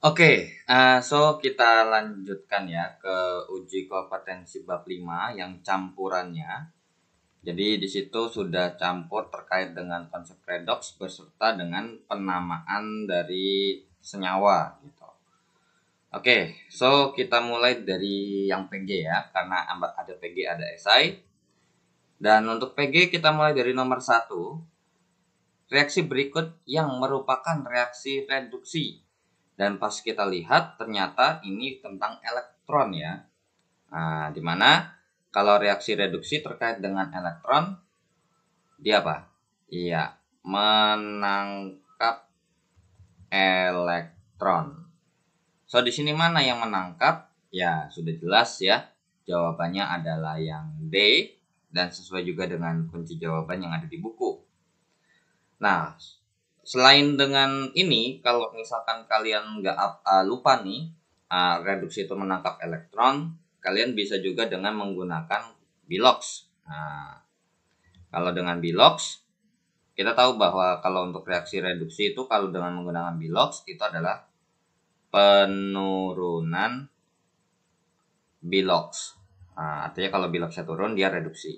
Oke, uh, so kita lanjutkan ya ke uji kompetensi bab 5 yang campurannya. Jadi di situ sudah campur terkait dengan konsep redox beserta dengan penamaan dari senyawa gitu. Oke, so kita mulai dari yang PG ya, karena ada PG ada SI. Dan untuk PG kita mulai dari nomor 1. Reaksi berikut yang merupakan reaksi reduksi dan pas kita lihat ternyata ini tentang elektron ya. Nah, dimana kalau reaksi reduksi terkait dengan elektron, dia apa? Iya, menangkap elektron. So, di sini mana yang menangkap? Ya, sudah jelas ya. Jawabannya adalah yang D dan sesuai juga dengan kunci jawaban yang ada di buku. Nah, selain dengan ini kalau misalkan kalian nggak uh, lupa nih uh, reduksi itu menangkap elektron kalian bisa juga dengan menggunakan bilox nah, kalau dengan bilox kita tahu bahwa kalau untuk reaksi reduksi itu kalau dengan menggunakan bilox itu adalah penurunan bilox nah, artinya kalau biloxnya turun dia reduksi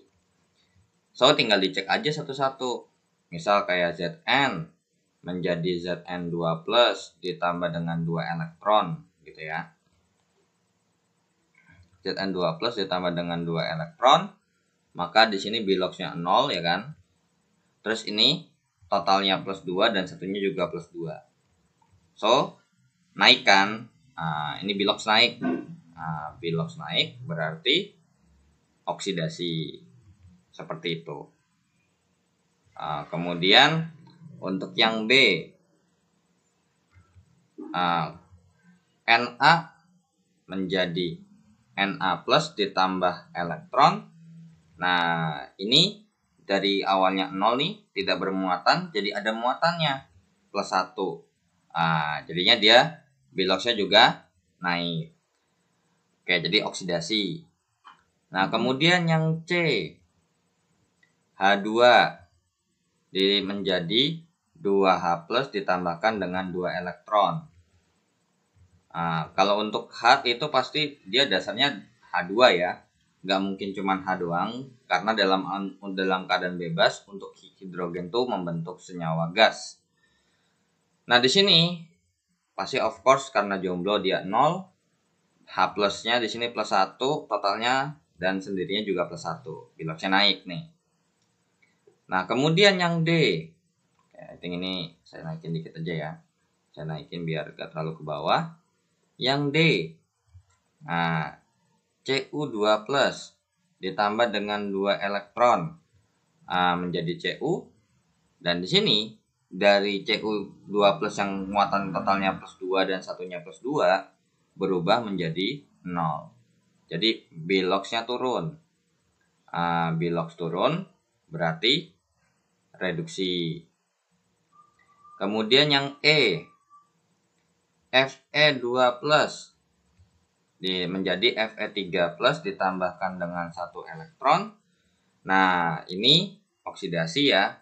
so tinggal dicek aja satu-satu misal kayak Zn menjadi Zn2 ditambah dengan 2 elektron gitu ya. Zn2 ditambah dengan 2 elektron maka di sini biloxnya 0 ya kan. Terus ini totalnya plus 2 dan satunya juga plus 2. So naik kan? Nah, ini bilox naik. Nah, bilox naik berarti oksidasi seperti itu. Nah, kemudian untuk yang B, uh, ah, Na menjadi Na plus ditambah elektron. Nah, ini dari awalnya nol nih, tidak bermuatan, jadi ada muatannya, plus 1. Nah, jadinya dia biloxnya juga naik. Oke, jadi oksidasi. Nah, kemudian yang C, H2 di menjadi 2H plus ditambahkan dengan 2 elektron. Nah, kalau untuk H itu pasti dia dasarnya H2 ya. Nggak mungkin cuma H doang, karena dalam dalam keadaan bebas untuk hidrogen itu membentuk senyawa gas. Nah, di sini pasti of course karena jomblo dia 0, H plusnya di sini plus 1 totalnya dan sendirinya juga plus 1. Biloknya naik nih. Nah, kemudian yang D. Ya, I think ini saya naikin dikit aja ya saya naikin biar gak terlalu ke bawah yang D nah Cu2 plus ditambah dengan dua elektron uh, menjadi Cu dan di sini dari Cu2 plus yang muatan totalnya plus 2 dan satunya plus 2 berubah menjadi 0 jadi biloxnya turun uh, nah, bilox turun berarti reduksi Kemudian yang E, Fe2 plus menjadi Fe3 plus ditambahkan dengan satu elektron. Nah, ini oksidasi ya.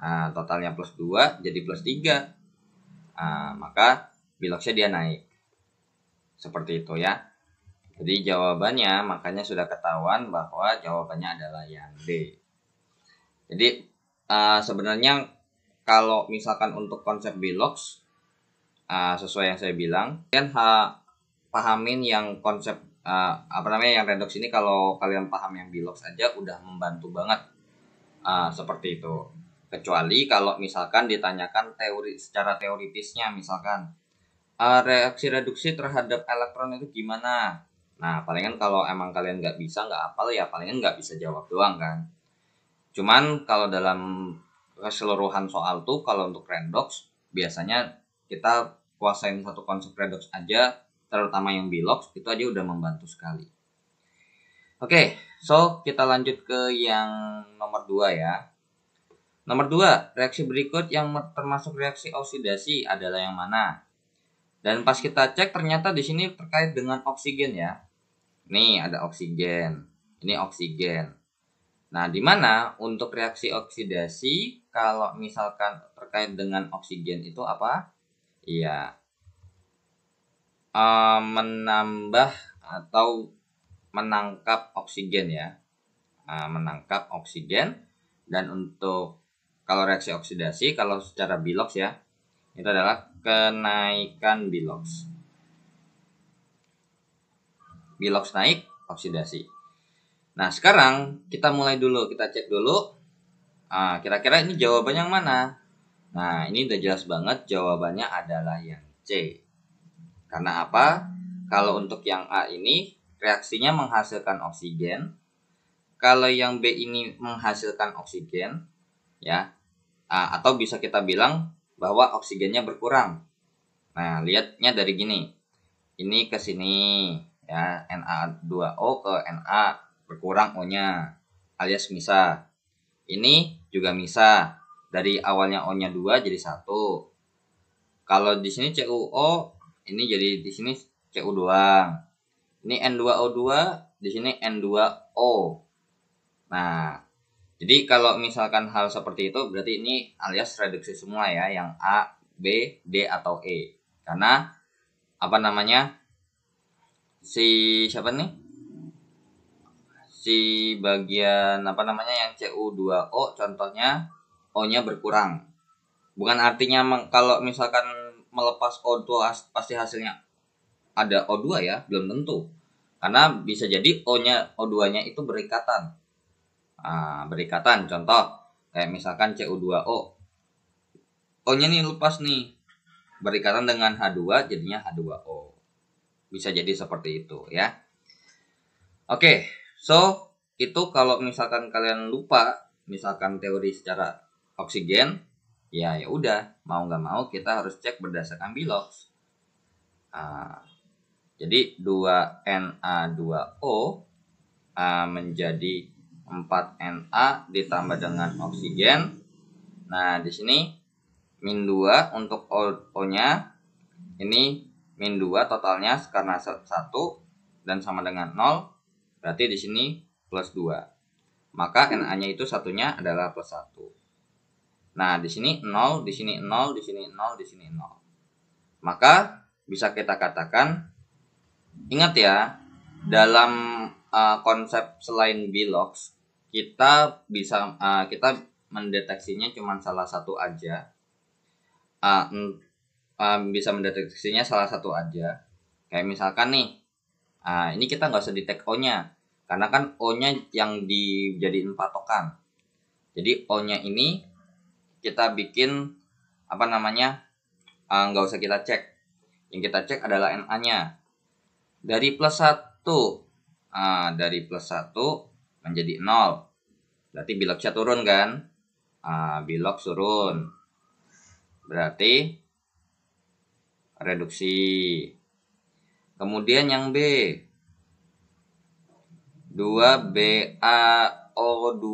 Nah, totalnya plus 2 jadi plus 3. Nah, maka biloxnya dia naik. Seperti itu ya. Jadi jawabannya makanya sudah ketahuan bahwa jawabannya adalah yang D. Jadi uh, sebenarnya kalau misalkan untuk konsep belox uh, sesuai yang saya bilang kalian ha, pahamin yang konsep uh, apa namanya yang redox ini kalau kalian paham yang belox aja udah membantu banget uh, seperti itu kecuali kalau misalkan ditanyakan teori secara teoritisnya misalkan uh, reaksi reduksi terhadap elektron itu gimana nah palingan kalau emang kalian nggak bisa nggak apa ya palingan nggak bisa jawab doang kan cuman kalau dalam keseluruhan soal tuh kalau untuk redox biasanya kita kuasain satu konsep redox aja terutama yang bilox itu aja udah membantu sekali. Oke, okay, so kita lanjut ke yang nomor 2 ya. Nomor 2, reaksi berikut yang termasuk reaksi oksidasi adalah yang mana? Dan pas kita cek ternyata di sini terkait dengan oksigen ya. Nih ada oksigen. Ini oksigen. Nah, di mana untuk reaksi oksidasi kalau misalkan terkait dengan oksigen itu apa? Iya. E, menambah atau menangkap oksigen ya. E, menangkap oksigen dan untuk kalau reaksi oksidasi kalau secara biloks ya itu adalah kenaikan biloks. Biloks naik, oksidasi. Nah sekarang kita mulai dulu, kita cek dulu. Ah, kira-kira ini jawabannya yang mana? Nah ini udah jelas banget jawabannya adalah yang C. Karena apa? Kalau untuk yang A ini reaksinya menghasilkan oksigen. Kalau yang B ini menghasilkan oksigen, ya. atau bisa kita bilang bahwa oksigennya berkurang. Nah, lihatnya dari gini. Ini ke sini ya, Na2O ke Na berkurang O-nya alias misa Ini juga misa Dari awalnya O-nya 2 jadi 1. Kalau di sini CuO, ini jadi di sini CU doang. Ini N2O2, di sini N2O. Nah, jadi kalau misalkan hal seperti itu berarti ini alias reduksi semua ya yang A, B, D atau E. Karena apa namanya? Si siapa nih? si bagian apa namanya yang CU2O contohnya O-nya berkurang. Bukan artinya kalau misalkan melepas O2 pasti hasilnya ada O2 ya, belum tentu. Karena bisa jadi O-nya O2-nya itu berikatan. Nah, berikatan contoh kayak misalkan CU2O. O-nya nih lepas nih. Berikatan dengan H2 jadinya H2O. Bisa jadi seperti itu ya. Oke, So, itu kalau misalkan kalian lupa, misalkan teori secara oksigen, ya ya udah, mau nggak mau kita harus cek berdasarkan Bilox. Nah, jadi 2Na2O uh, ah, menjadi 4Na ditambah dengan oksigen. Nah, di sini min 2 untuk O-nya ini min 2 totalnya karena 1 dan sama dengan 0 Berarti di sini plus 2. Maka NA-nya itu satunya adalah plus 1. Nah, di sini 0, di sini 0, di sini 0, di sini 0. Maka bisa kita katakan ingat ya, dalam uh, konsep selain bilox kita bisa uh, kita mendeteksinya cuma salah satu aja. Uh, uh, bisa mendeteksinya salah satu aja. Kayak misalkan nih Nah, ini kita nggak usah di O-nya. Karena kan O-nya yang dijadiin patokan. Jadi O-nya ini kita bikin apa namanya eh, nggak uh, usah kita cek. Yang kita cek adalah NA-nya. Dari plus 1, uh, nah, dari plus 1 menjadi 0. Berarti biloknya turun kan? Uh, nah, bilok turun. Berarti reduksi Kemudian yang B. 2BaO2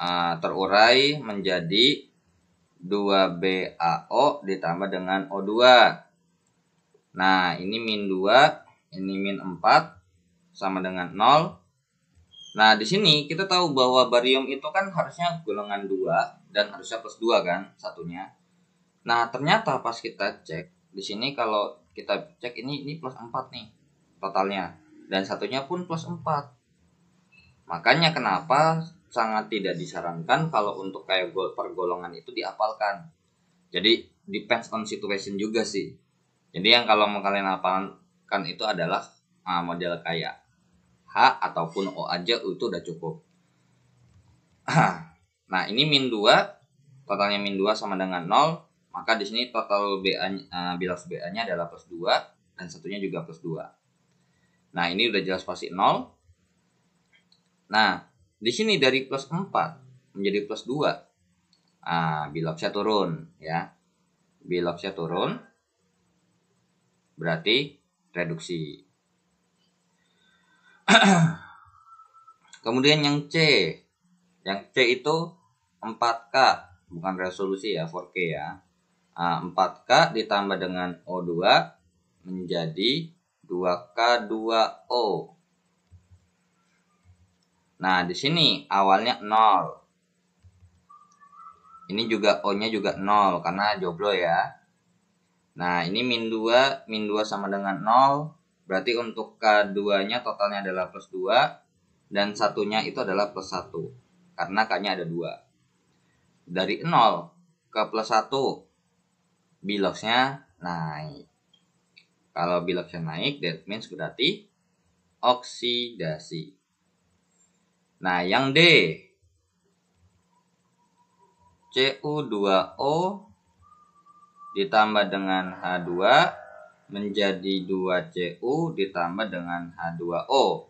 nah, terurai menjadi 2BaO ditambah dengan O2. Nah, ini min 2, ini min 4 sama dengan 0. Nah, di sini kita tahu bahwa barium itu kan harusnya golongan 2 dan harusnya plus 2 kan satunya. Nah, ternyata pas kita cek di sini kalau kita cek ini ini plus 4 nih totalnya dan satunya pun plus 4 makanya kenapa sangat tidak disarankan kalau untuk kayak gol pergolongan itu diapalkan jadi depends on situation juga sih jadi yang kalau mau kalian apalkan itu adalah uh, model kayak H ataupun O aja itu udah cukup nah ini min 2 totalnya min 2 sama dengan 0 maka di sini total BA uh, eh, BA-nya adalah plus 2 dan satunya juga plus 2. Nah, ini udah jelas pasti 0. Nah, di sini dari plus 4 menjadi plus 2. Ah, bilapsnya turun ya. Bilapsnya turun. Berarti reduksi. Kemudian yang C. Yang C itu 4K, bukan resolusi ya, 4K ya. Nah, 4K ditambah dengan O2 menjadi 2K2O. Nah, di sini awalnya 0. Ini juga O-nya juga 0 karena joblo ya. Nah, ini min 2, min 2 sama dengan 0. Berarti untuk K2-nya totalnya adalah plus 2. Dan satunya itu adalah plus 1. Karena K-nya ada 2. Dari 0 ke plus 1 biloxnya naik. Kalau biloxnya naik, that means berarti oksidasi. Nah, yang D. Cu2O ditambah dengan H2 menjadi 2Cu ditambah dengan H2O.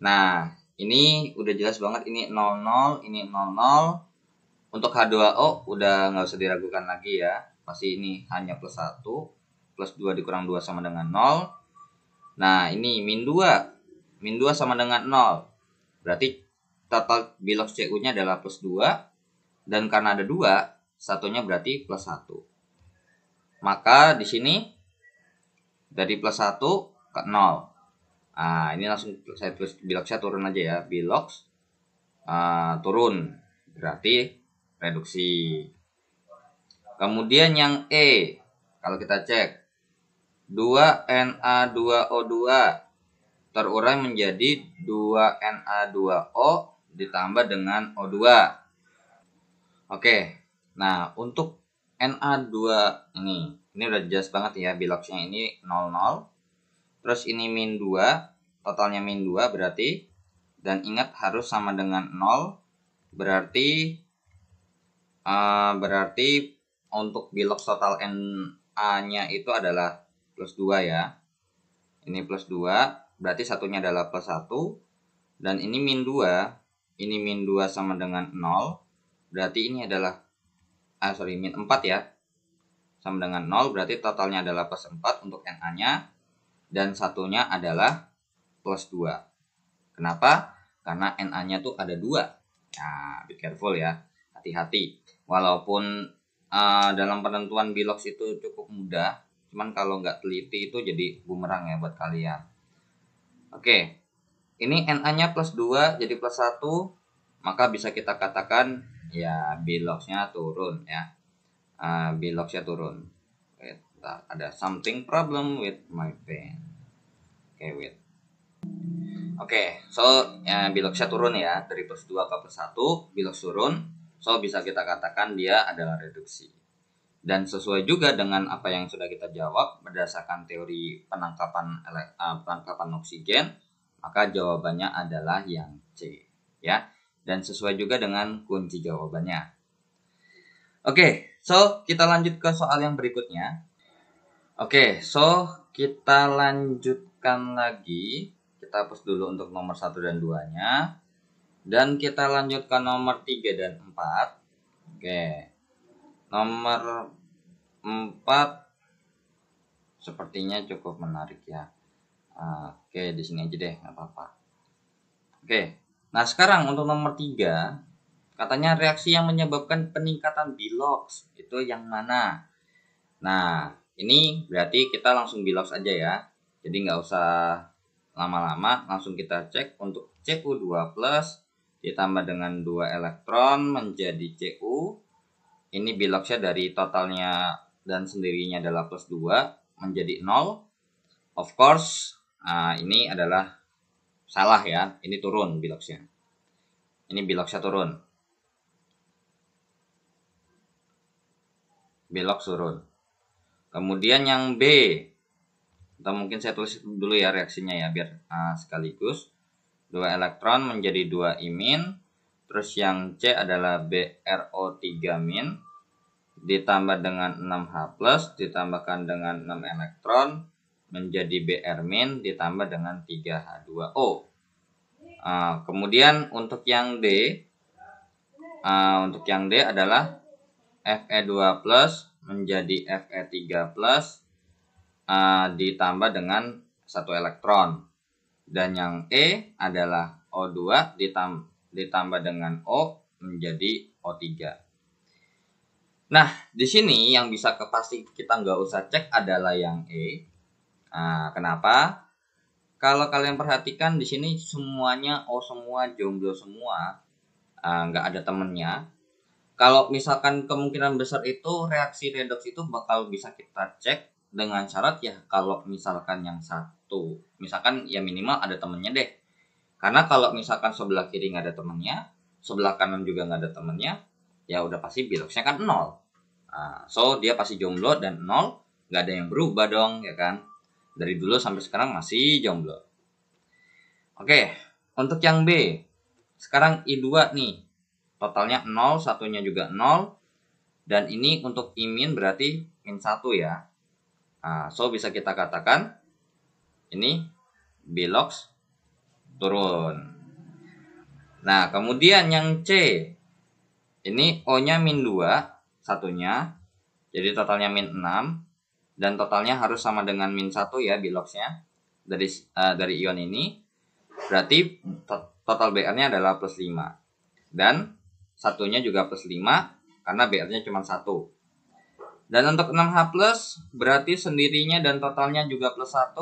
Nah, ini udah jelas banget ini 00, ini 00. Untuk H2O udah nggak usah diragukan lagi ya pasti ini hanya plus 1 plus 2 dikurang 2 sama dengan 0 nah ini min 2 min 2 sama dengan 0 berarti total bilok CU nya adalah plus 2 dan karena ada 2 satunya berarti plus 1 maka di sini dari plus 1 ke 0 nah ini langsung saya tulis saya turun aja ya bilok uh, ah, turun berarti reduksi Kemudian yang E, kalau kita cek. 2Na2O2 terurai menjadi 2Na2O ditambah dengan O2. Oke, nah untuk Na2 ini, ini udah jelas banget ya, biloxnya ini 00. Terus ini min 2, totalnya min 2 berarti. Dan ingat harus sama dengan 0, berarti uh, berarti untuk Bilox total NA-nya itu adalah plus 2 ya. Ini plus 2, berarti satunya adalah plus 1. Dan ini min 2, ini min 2 sama dengan 0. Berarti ini adalah, ah sorry, min 4 ya. Sama dengan 0, berarti totalnya adalah plus 4 untuk NA-nya. Dan satunya adalah plus 2. Kenapa? Karena NA-nya tuh ada 2. Nah, ya, be careful ya. Hati-hati. Walaupun uh, dalam penentuan bilox itu cukup mudah cuman kalau nggak teliti itu jadi bumerang ya buat kalian oke okay. ini na nya plus 2 jadi plus 1 maka bisa kita katakan ya biloxnya turun ya uh, ah, biloxnya turun wait, ada something problem with my pen oke okay, wait Oke, okay, so ya, biloxnya turun ya dari plus 2 ke plus 1, bilox turun So bisa kita katakan dia adalah reduksi. Dan sesuai juga dengan apa yang sudah kita jawab berdasarkan teori penangkapan eh, penangkapan oksigen, maka jawabannya adalah yang C, ya. Dan sesuai juga dengan kunci jawabannya. Oke, okay, so kita lanjut ke soal yang berikutnya. Oke, okay, so kita lanjutkan lagi. Kita hapus dulu untuk nomor 1 dan 2-nya. Dan kita lanjut ke nomor 3 dan 4. Oke. Nomor 4 sepertinya cukup menarik ya. Oke, di sini aja deh, nggak apa-apa. Oke. Nah, sekarang untuk nomor 3, katanya reaksi yang menyebabkan peningkatan bilox itu yang mana? Nah, ini berarti kita langsung bilox aja ya. Jadi nggak usah lama-lama, langsung kita cek untuk CU2 plus ditambah dengan dua elektron menjadi Cu. Ini biloxnya dari totalnya dan sendirinya adalah plus 2 menjadi 0. Of course, uh, ini adalah salah ya. Ini turun biloxnya. Ini biloxnya turun. Belok turun. Kemudian yang B. Atau mungkin saya tulis dulu ya reaksinya ya biar uh, sekaligus 2 elektron menjadi 2 imin terus yang C adalah BRO3 min ditambah dengan 6H ditambahkan dengan 6 elektron menjadi BR min ditambah dengan 3H2O uh, ah, kemudian untuk yang D uh, untuk yang D adalah Fe2 menjadi Fe3 uh, ah, ditambah dengan satu elektron dan yang E adalah O2 ditambah dengan O menjadi O3. Nah, di sini yang bisa kepasti kita nggak usah cek adalah yang E. Nah, kenapa? Kalau kalian perhatikan di sini semuanya O semua, jomblo semua, ah, nggak ada temennya. Kalau misalkan kemungkinan besar itu reaksi redox itu bakal bisa kita cek dengan syarat ya kalau misalkan yang satu satu misalkan ya minimal ada temennya deh karena kalau misalkan sebelah kiri nggak ada temennya sebelah kanan juga nggak ada temennya ya udah pasti biloksnya kan nol nah, so dia pasti jomblo dan nol nggak ada yang berubah dong ya kan dari dulu sampai sekarang masih jomblo oke untuk yang B sekarang I2 nih totalnya nol satunya juga nol dan ini untuk imin berarti min 1 ya nah, so bisa kita katakan ini bilox turun. Nah, kemudian yang C. Ini O-nya min 2, satunya. Jadi totalnya min 6. Dan totalnya harus sama dengan min 1 ya biloxnya. Dari, uh, dari ion ini. Berarti total BR-nya adalah plus 5. Dan satunya juga plus 5. Karena BR-nya cuma 1. Dan untuk 6H+, berarti sendirinya dan totalnya juga plus 1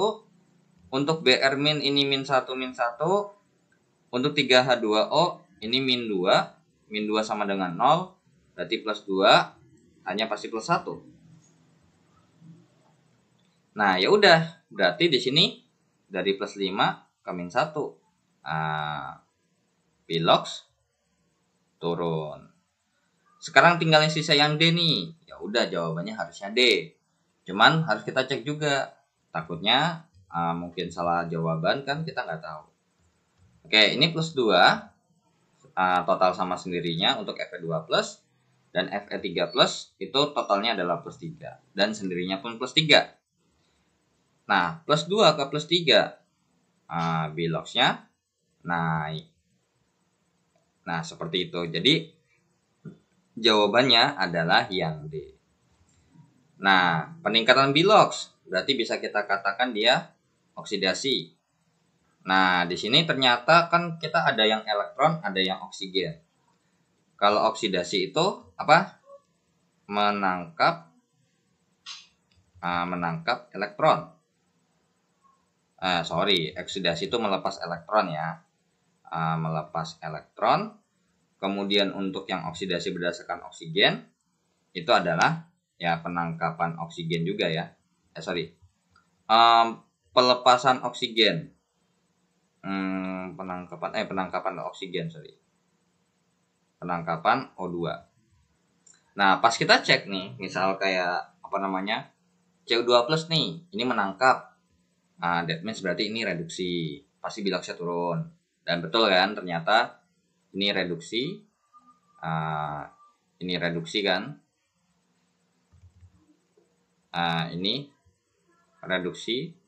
untuk BR min ini min 1 min 1. Untuk 3H2O ini min 2. Min 2 sama dengan 0. Berarti plus 2. Hanya pasti plus 1. Nah ya udah Berarti di sini dari plus 5 ke min 1. Nah, Pilox turun. Sekarang tinggal yang sisa yang D nih. Ya udah jawabannya harusnya D. Cuman harus kita cek juga. Takutnya uh, mungkin salah jawaban kan kita nggak tahu. Oke, ini plus 2 uh, ah, total sama sendirinya untuk FE2 plus dan FE3 plus itu totalnya adalah plus 3 dan sendirinya pun plus 3. Nah, plus 2 ke plus 3 uh, ah, biloxnya naik. Nah, seperti itu. Jadi jawabannya adalah yang D. Nah, peningkatan bilox berarti bisa kita katakan dia oksidasi. Nah, di sini ternyata kan kita ada yang elektron, ada yang oksigen. Kalau oksidasi itu apa? Menangkap uh, menangkap elektron. Uh, sorry, oksidasi itu melepas elektron ya. Uh, melepas elektron. Kemudian untuk yang oksidasi berdasarkan oksigen itu adalah ya penangkapan oksigen juga ya. Eh sorry, um, pelepasan oksigen hmm, penangkapan eh penangkapan oksigen sorry penangkapan O2 nah pas kita cek nih misal kayak apa namanya CO2 plus nih ini menangkap nah that means berarti ini reduksi pasti bilaksnya turun dan betul kan ternyata ini reduksi uh, ini reduksi kan uh, ini reduksi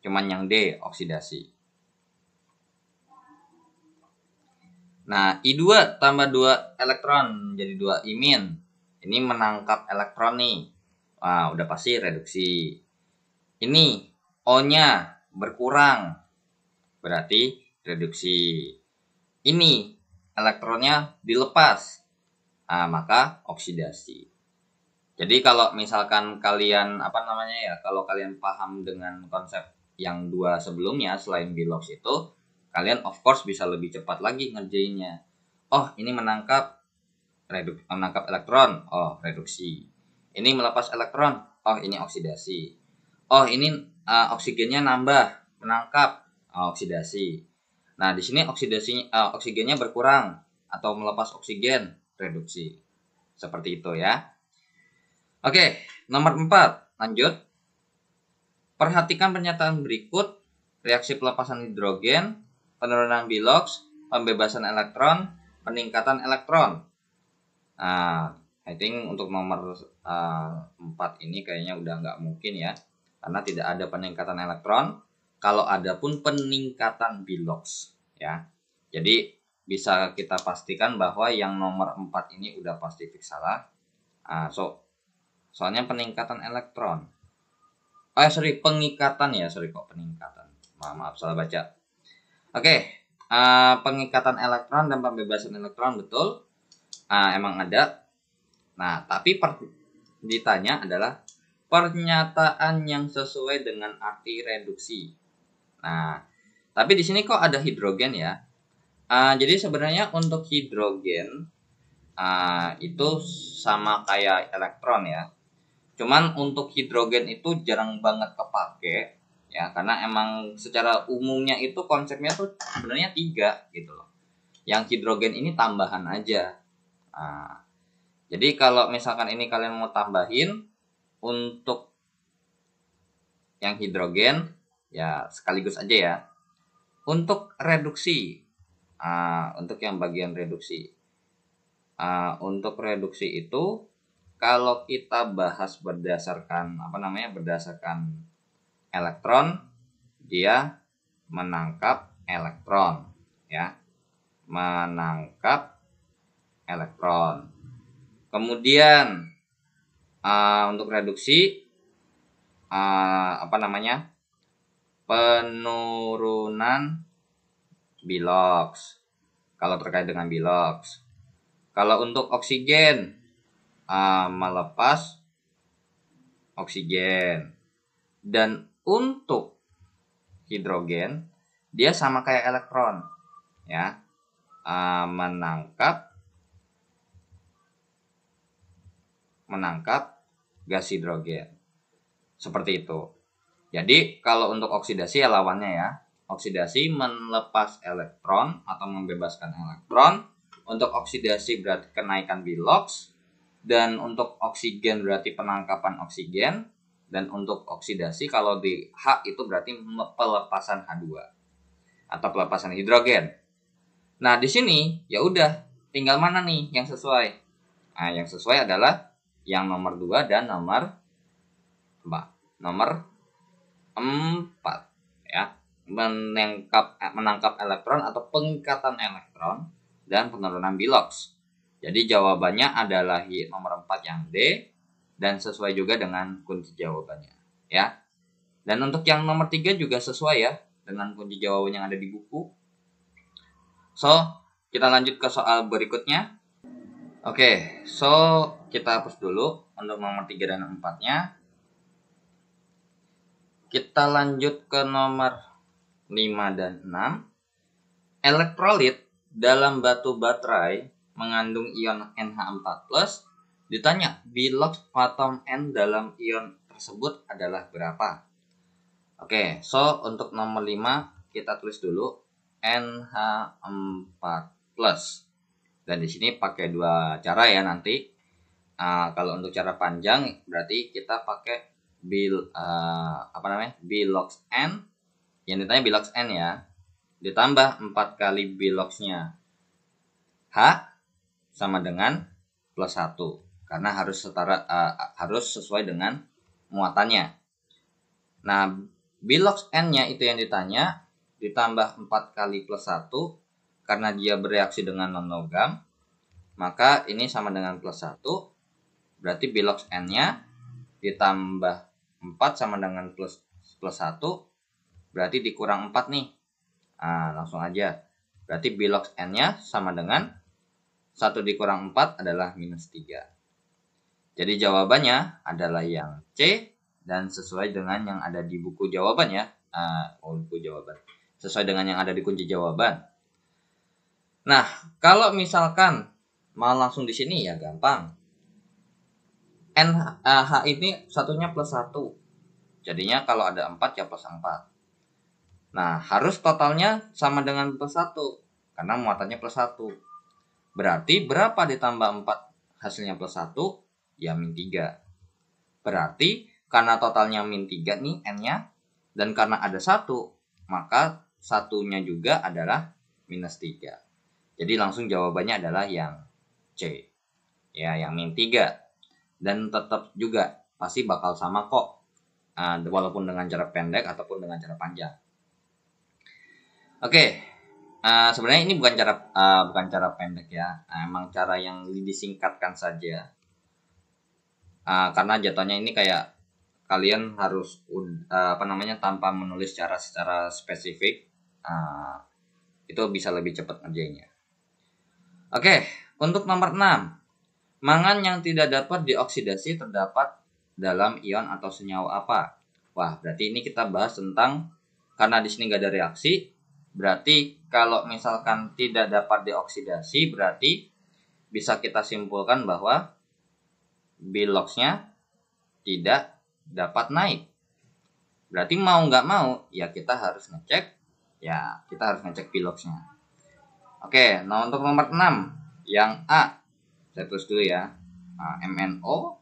Cuman yang D oksidasi. Nah, I2 tambah 2 elektron jadi 2 imin. Ini menangkap elektron nih. Wah, udah pasti reduksi. Ini O-nya berkurang. Berarti reduksi. Ini elektronnya dilepas. Nah, maka oksidasi. Jadi kalau misalkan kalian apa namanya ya, kalau kalian paham dengan konsep yang dua sebelumnya selain Bilox itu kalian of course bisa lebih cepat lagi ngerjainnya. Oh, ini menangkap reduk menangkap elektron. Oh, reduksi. Ini melepas elektron. Oh, ini oksidasi. Oh, ini uh, oksigennya nambah, menangkap oh, oksidasi. Nah, di sini oksidasi uh, oksigennya berkurang atau melepas oksigen, reduksi. Seperti itu ya. Oke, nomor 4, lanjut. Perhatikan pernyataan berikut, reaksi pelepasan hidrogen, penurunan biloks, pembebasan elektron, peningkatan elektron. Nah, I think untuk nomor uh, eh, 4 ini kayaknya udah nggak mungkin ya, karena tidak ada peningkatan elektron, kalau ada pun peningkatan biloks ya. Jadi bisa kita pastikan bahwa yang nomor 4 ini udah pasti fix salah. Uh, so, soalnya peningkatan elektron eh sorry pengikatan ya sorry kok peningkatan maaf, maaf salah baca oke okay. uh, eh, pengikatan elektron dan pembebasan elektron betul uh, emang ada nah tapi per, ditanya adalah pernyataan yang sesuai dengan arti reduksi nah tapi di sini kok ada hidrogen ya uh, jadi sebenarnya untuk hidrogen uh, itu sama kayak elektron ya Cuman untuk hidrogen itu jarang banget kepake ya karena emang secara umumnya itu konsepnya tuh sebenarnya tiga gitu loh. Yang hidrogen ini tambahan aja. Nah, jadi kalau misalkan ini kalian mau tambahin untuk yang hidrogen ya sekaligus aja ya. Untuk reduksi, uh, untuk yang bagian reduksi, uh, untuk reduksi itu kalau kita bahas berdasarkan apa namanya berdasarkan elektron dia menangkap elektron ya menangkap elektron kemudian uh, untuk reduksi uh, apa namanya penurunan biloks kalau terkait dengan biloks kalau untuk oksigen uh, melepas oksigen. Dan untuk hidrogen, dia sama kayak elektron, ya, uh, menangkap menangkap gas hidrogen. Seperti itu. Jadi kalau untuk oksidasi ya lawannya ya. Oksidasi melepas elektron atau membebaskan elektron. Untuk oksidasi berarti kenaikan biloks dan untuk oksigen berarti penangkapan oksigen dan untuk oksidasi kalau di H itu berarti pelepasan H2 atau pelepasan hidrogen. Nah, di sini ya udah tinggal mana nih yang sesuai? Nah, yang sesuai adalah yang nomor 2 dan nomor 4. Nomor 4 ya. Menangkap eh, menangkap elektron atau pengikatan elektron dan penurunan biloks. Jadi jawabannya adalah nomor 4 yang D dan sesuai juga dengan kunci jawabannya ya. Dan untuk yang nomor 3 juga sesuai ya dengan kunci jawaban yang ada di buku. So, kita lanjut ke soal berikutnya. Oke, okay, so kita hapus dulu untuk nomor 3 dan 4-nya. Kita lanjut ke nomor 5 dan 6. Elektrolit dalam batu baterai mengandung ion NH4+, ditanya bilok atom N dalam ion tersebut adalah berapa? Oke, so untuk nomor 5 kita tulis dulu NH4+. Dan di sini pakai dua cara ya nanti. Uh, kalau untuk cara panjang berarti kita pakai bil uh, ah, apa namanya? bilox N yang ditanya bilox N ya ditambah 4 kali biloxnya H sama dengan plus 1 karena harus setara uh, harus sesuai dengan muatannya. Nah, bilox n-nya itu yang ditanya ditambah 4 kali plus 1 karena dia bereaksi dengan non logam, maka ini sama dengan plus 1 berarti bilox n-nya ditambah 4 sama dengan plus plus 1 berarti dikurang 4 nih. Nah, langsung aja. Berarti bilox n-nya sama dengan 1 dikurang 4 adalah minus 3. Jadi jawabannya adalah yang C dan sesuai dengan yang ada di buku jawaban ya. Uh, oh, buku jawaban. Sesuai dengan yang ada di kunci jawaban. Nah, kalau misalkan mau langsung di sini ya gampang. N uh, H ini satunya plus 1. Jadinya kalau ada 4 ya plus 4. Nah, harus totalnya sama dengan plus 1 karena muatannya plus 1. Berarti berapa ditambah 4 hasilnya plus 1? Ya min 3. Berarti karena totalnya min 3 nih n-nya dan karena ada 1 maka satunya juga adalah minus 3. Jadi langsung jawabannya adalah yang C. Ya, yang min 3. Dan tetap juga pasti bakal sama kok. Ah, walaupun dengan cara pendek ataupun dengan cara panjang. Oke, okay, Eh, sebenarnya ini bukan cara uh, bukan cara pendek ya eh, emang cara yang disingkatkan saja uh, karena jatuhnya ini kayak kalian harus uh, apa namanya tanpa menulis cara secara spesifik uh, itu bisa lebih cepat ngerjainnya oke okay, untuk nomor 6 mangan yang tidak dapat dioksidasi terdapat dalam ion atau senyawa apa wah berarti ini kita bahas tentang karena di sini nggak ada reaksi Berarti kalau misalkan tidak dapat dioksidasi berarti bisa kita simpulkan bahwa biloxnya tidak dapat naik. Berarti mau nggak mau ya kita harus ngecek ya kita harus ngecek biloxnya. Oke, nah untuk nomor 6 yang A saya tulis dulu ya MNO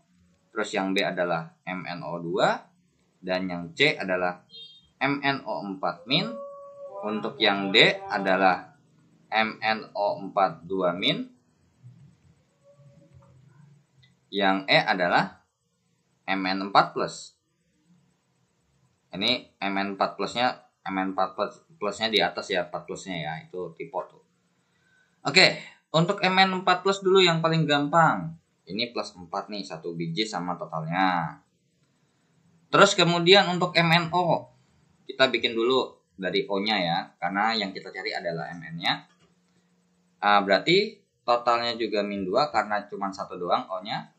terus yang B adalah MNO2 dan yang C adalah MNO4 min untuk yang D adalah MnO42 min. Yang E adalah Mn4 plus. Ini Mn4 plusnya Mn4 plus, plusnya di atas ya 4 plusnya ya itu tipe tuh. Oke, untuk Mn4 plus dulu yang paling gampang. Ini plus 4 nih satu biji sama totalnya. Terus kemudian untuk MNO kita bikin dulu dari O-nya ya, karena yang kita cari adalah MN-nya. Uh, ah, berarti totalnya juga min 2 karena cuma satu doang O-nya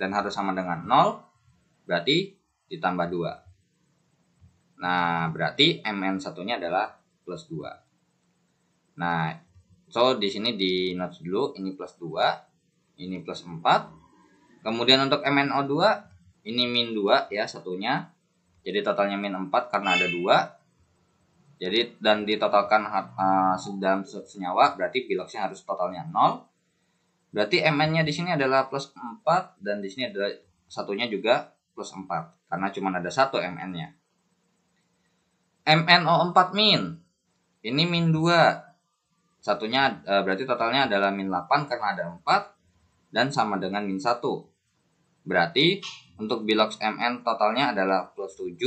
dan harus sama dengan 0, berarti ditambah 2. Nah, berarti MN satunya adalah plus 2. Nah, so di sini di notes dulu ini plus 2, ini plus 4. Kemudian untuk MNO2 ini min 2 ya satunya. Jadi totalnya min 4 karena ada 2 jadi dan ditotalkan uh, dalam senyawa berarti biloxnya harus totalnya 0. Berarti Mn-nya di sini adalah plus 4 dan di sini adalah satunya juga plus 4 karena cuma ada satu Mn-nya. MnO4 min. Ini min 2. Satunya uh, berarti totalnya adalah min 8 karena ada 4 dan sama dengan min 1. Berarti untuk bilox Mn totalnya adalah plus 7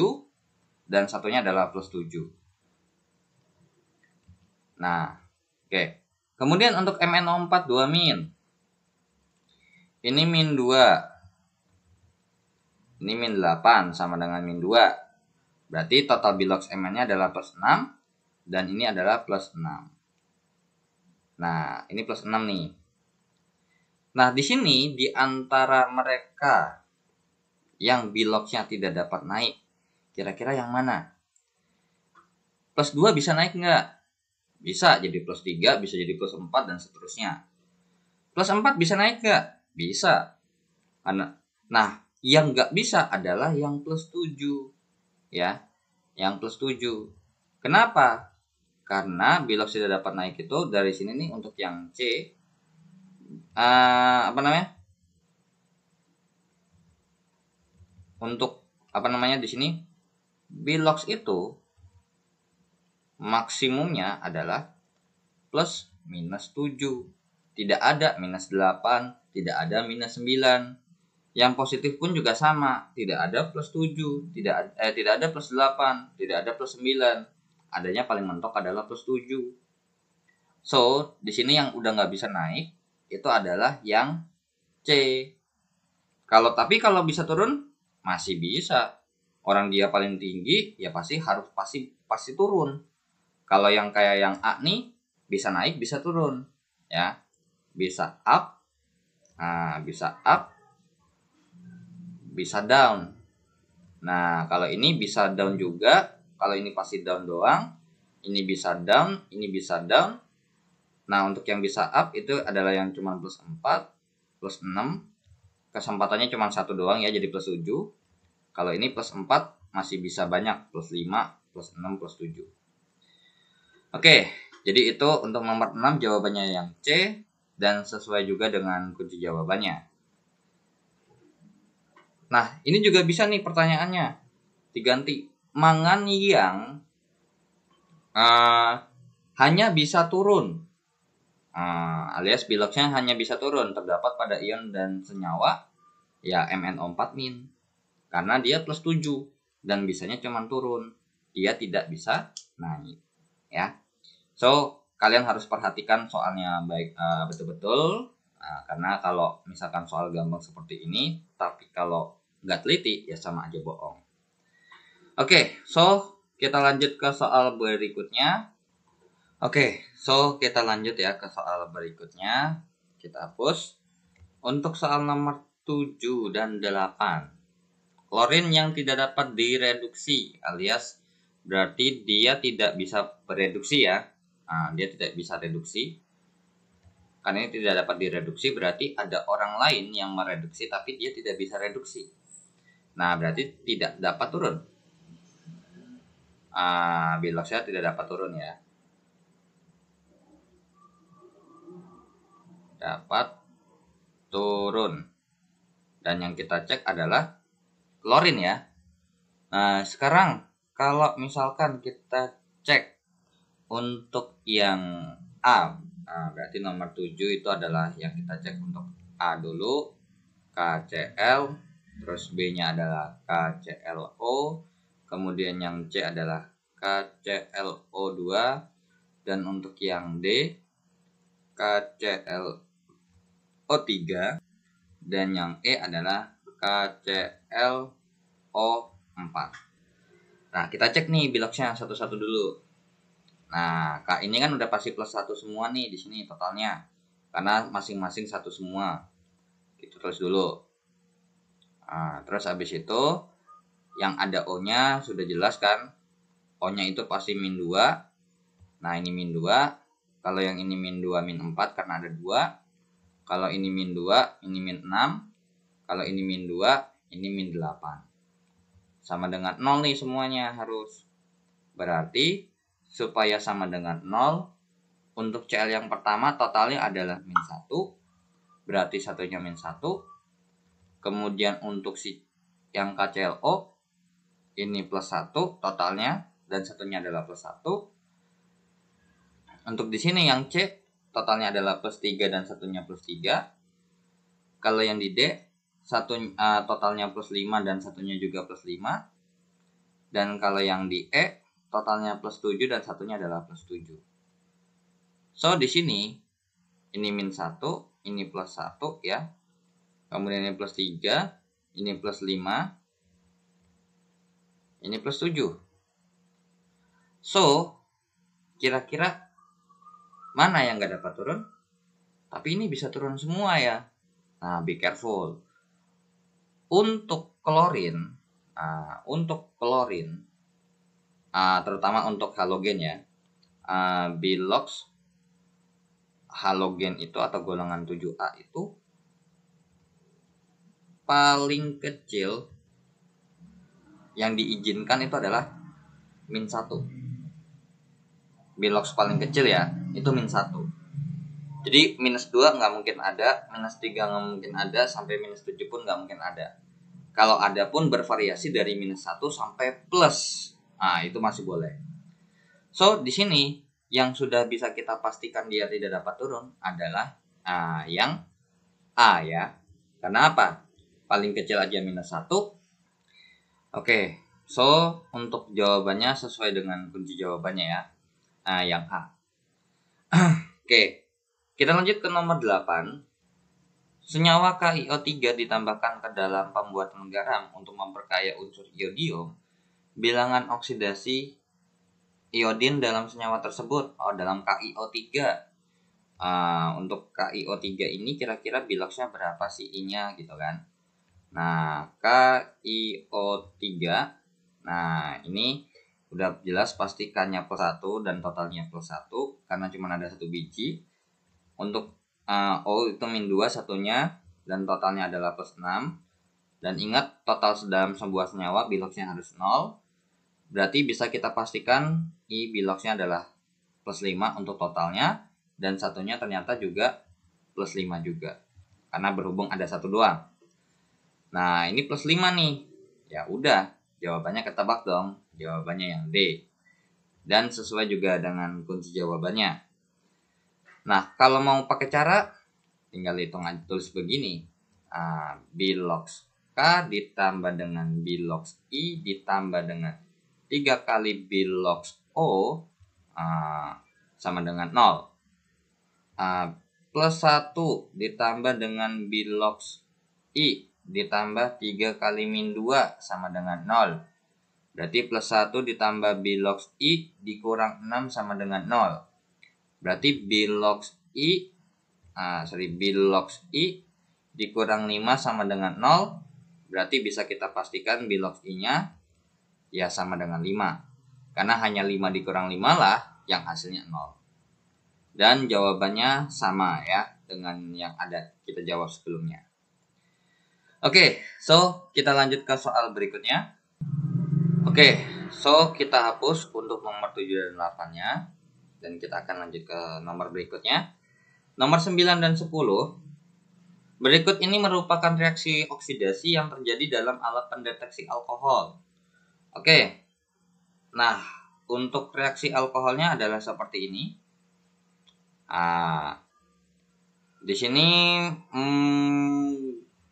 dan satunya adalah plus 7. Nah, oke. Okay. Kemudian untuk MnO4 2 min. Ini min 2. Ini min 8 sama dengan min 2. Berarti total bilox Mn-nya adalah plus 6. Dan ini adalah plus 6. Nah, ini plus 6 nih. Nah, di sini di antara mereka yang biloxnya tidak dapat naik, kira-kira yang mana? Plus 2 bisa naik nggak? Bisa jadi plus 3, bisa jadi plus 4, dan seterusnya. Plus 4 bisa naik nggak? Bisa. Karena, nah, yang nggak bisa adalah yang plus 7. Ya, yang plus 7. Kenapa? Karena bilok tidak dapat naik itu dari sini nih untuk yang C. Uh, apa namanya? Untuk apa namanya di sini? Bilox itu maksimumnya adalah plus minus 7. Tidak ada minus 8, tidak ada minus 9. Yang positif pun juga sama, tidak ada plus 7, tidak eh, tidak ada plus 8, tidak ada plus 9. Adanya paling mentok adalah plus 7. So, di sini yang udah nggak bisa naik itu adalah yang C. Kalau tapi kalau bisa turun masih bisa. Orang dia paling tinggi ya pasti harus pasti pasti turun kalau yang kayak yang A nih bisa naik, bisa turun, ya. Bisa up, nah, bisa up, bisa down. Nah, kalau ini bisa down juga, kalau ini pasti down doang, ini bisa down, ini bisa down. Nah, untuk yang bisa up itu adalah yang cuma plus 4, plus 6. Kesempatannya cuma satu doang ya, jadi plus 7. Kalau ini plus 4 masih bisa banyak, plus 5, plus 6, plus 7. Oke, jadi itu untuk nomor 6 jawabannya yang C dan sesuai juga dengan kunci jawabannya. Nah, ini juga bisa nih pertanyaannya. Diganti. Mangan yang uh, hanya bisa turun. Uh, alias biloksnya hanya bisa turun. Terdapat pada ion dan senyawa. Ya, MnO4 min. Karena dia plus 7. Dan bisanya cuman turun. Dia tidak bisa naik ya so kalian harus perhatikan soalnya baik eh, betul-betul uh, nah, betul karena kalau misalkan soal gampang seperti ini tapi kalau nggak teliti ya sama aja bohong oke okay, so kita lanjut ke soal berikutnya oke okay, so kita lanjut ya ke soal berikutnya kita hapus untuk soal nomor 7 dan 8 klorin yang tidak dapat direduksi alias Berarti dia tidak bisa bereduksi ya. Nah, dia tidak bisa reduksi. Karena ini tidak dapat direduksi, berarti ada orang lain yang mereduksi, tapi dia tidak bisa reduksi. Nah, berarti tidak dapat turun. Ah, tidak dapat turun ya. Dapat turun. Dan yang kita cek adalah klorin ya. Nah, sekarang kalau misalkan kita cek untuk yang A nah, berarti nomor 7 itu adalah yang kita cek untuk A dulu KCL terus B nya adalah KCLO kemudian yang C adalah KCLO2 dan untuk yang D KCLO3 dan yang E adalah KCLO4 Nah, kita cek nih bilaksnya satu-satu dulu. Nah, Kak ini kan udah pasti plus satu semua nih di sini totalnya. Karena masing-masing satu semua. Kita gitu, tulis dulu. Nah, terus habis itu yang ada O-nya sudah jelas kan? O-nya itu pasti min 2. Nah, ini min 2. Kalau yang ini min 2, min 4 karena ada 2. Kalau ini min 2, ini min 6. Kalau ini min 2, ini min 8 sama dengan 0 nih semuanya harus. Berarti supaya sama dengan 0 untuk CL yang pertama totalnya adalah min 1 berarti satunya min 1 kemudian untuk si yang KCLO ini plus 1 totalnya dan satunya adalah plus 1 untuk di sini yang C totalnya adalah plus 3 dan satunya plus 3 kalau yang di D satu uh, eh, totalnya plus 5 dan satunya juga plus 5 dan kalau yang di E totalnya plus 7 dan satunya adalah plus 7 so di sini ini min 1 ini plus 1 ya kemudian ini plus 3 ini plus 5 ini plus 7 so kira-kira mana yang nggak dapat turun tapi ini bisa turun semua ya nah be careful untuk klorin, uh, untuk klorin, uh, terutama untuk halogen ya, uh, bilox halogen itu atau golongan 7A itu paling kecil yang diizinkan itu adalah min 1. Bilox paling kecil ya, itu min 1 jadi minus 2 nggak mungkin ada minus 3 nggak mungkin ada sampai minus 7 pun nggak mungkin ada kalau ada pun bervariasi dari minus 1 sampai plus nah itu masih boleh so di sini yang sudah bisa kita pastikan dia tidak dapat turun adalah uh, yang A ya karena apa paling kecil aja minus 1 oke okay. so untuk jawabannya sesuai dengan kunci jawabannya ya nah, yang A oke okay kita lanjut ke nomor 8. Senyawa KiO3 ditambahkan ke dalam pembuatan garam untuk memperkaya unsur iodium. Bilangan oksidasi iodin dalam senyawa tersebut oh, dalam KiO3. Uh, ah, untuk KiO3 ini kira-kira biloksnya berapa sih I-nya gitu kan. Nah, KiO3. Nah, ini udah jelas pasti plus 1 dan totalnya plus 1 karena cuma ada satu biji untuk uh, O itu min 2 satunya dan totalnya adalah plus 6 dan ingat total dalam sebuah senyawa biloxnya harus 0 berarti bisa kita pastikan I biloxnya adalah plus 5 untuk totalnya dan satunya ternyata juga plus 5 juga karena berhubung ada satu doang nah ini plus 5 nih ya udah jawabannya ketebak dong jawabannya yang D dan sesuai juga dengan kunci jawabannya Nah, kalau mau pakai cara, tinggal hitung aja tulis begini. Uh, ah, B log K ditambah dengan B log I ditambah dengan 3 kali B log O uh, sama dengan 0. Uh, ah, plus 1 ditambah dengan B log I ditambah 3 kali min 2 sama dengan 0. Berarti plus 1 ditambah B log I dikurang 6 sama dengan 0. Berarti B log I, ah, sorry, B log I dikurang 5 sama dengan 0. Berarti bisa kita pastikan B log I-nya ya sama dengan 5. Karena hanya 5 dikurang 5 lah yang hasilnya 0. Dan jawabannya sama ya dengan yang ada kita jawab sebelumnya. Oke, okay, so kita lanjut ke soal berikutnya. Oke, okay, so kita hapus untuk nomor 7 dan 8-nya dan kita akan lanjut ke nomor berikutnya. Nomor 9 dan 10. Berikut ini merupakan reaksi oksidasi yang terjadi dalam alat pendeteksi alkohol. Oke. Nah, untuk reaksi alkoholnya adalah seperti ini. Ah. Di sini hmm,